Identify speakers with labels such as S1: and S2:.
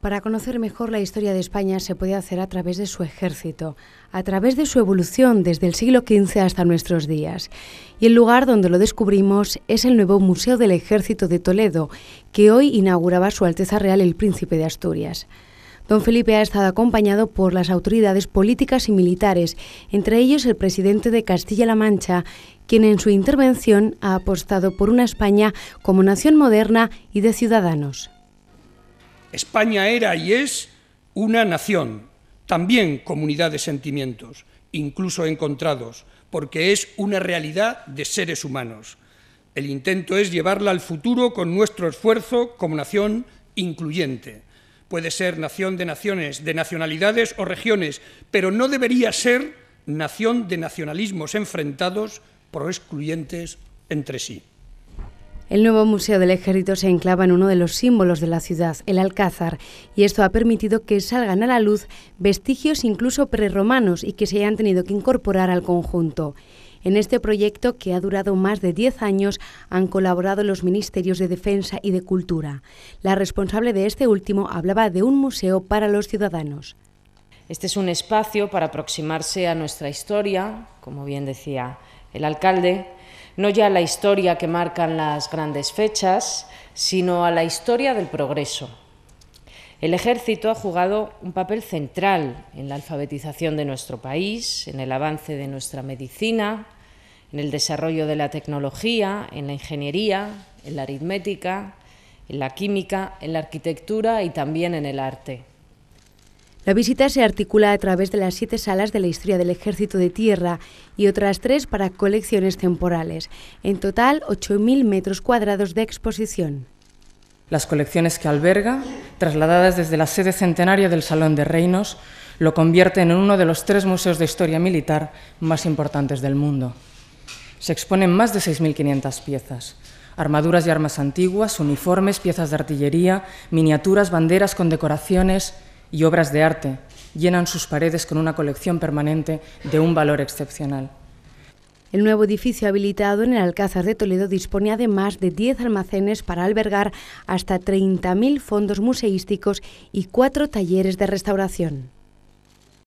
S1: Para conocer mejor la historia de España se puede hacer a través de su ejército, a través de su evolución desde el siglo XV hasta nuestros días. Y el lugar donde lo descubrimos es el nuevo Museo del Ejército de Toledo, que hoy inauguraba Su Alteza Real el Príncipe de Asturias. Don Felipe ha estado acompañado por las autoridades políticas y militares, entre ellos el presidente de Castilla-La Mancha, quien en su intervención ha apostado por una España como nación moderna y de ciudadanos.
S2: España era y es una nación, también comunidad de sentimientos, incluso encontrados, porque es una realidad de seres humanos. El intento es llevarla al futuro con nuestro esfuerzo como nación incluyente. Puede ser nación de naciones, de nacionalidades o regiones, pero no debería ser nación de nacionalismos enfrentados, por excluyentes entre sí.
S1: El nuevo Museo del Ejército se enclava en uno de los símbolos de la ciudad, el Alcázar, y esto ha permitido que salgan a la luz vestigios incluso preromanos y que se hayan tenido que incorporar al conjunto. En este proyecto, que ha durado más de 10 años, han colaborado los Ministerios de Defensa y de Cultura. La responsable de este último hablaba de un museo para los ciudadanos.
S3: Este es un espacio para aproximarse a nuestra historia, como bien decía el alcalde, no ya a la historia que marcan las grandes fechas, sino a la historia del progreso. El ejército ha jugado un papel central en la alfabetización de nuestro país, en el avance de nuestra medicina, en el desarrollo de la tecnología, en la ingeniería, en la aritmética, en la química, en la arquitectura y
S1: también en el arte. La visita se articula a través de las siete salas de la historia del Ejército de Tierra y otras tres para colecciones temporales. En total, 8.000 metros cuadrados de exposición.
S4: Las colecciones que alberga, trasladadas desde la sede centenaria del Salón de Reinos, lo convierten en uno de los tres museos de historia militar más importantes del mundo. Se exponen más de 6.500 piezas, armaduras y armas antiguas, uniformes, piezas de artillería, miniaturas, banderas con decoraciones, y obras de arte llenan sus paredes con una colección permanente de un valor excepcional.
S1: El nuevo edificio habilitado en el Alcázar de Toledo dispone además de 10 almacenes para albergar hasta 30.000 fondos museísticos y cuatro talleres de restauración.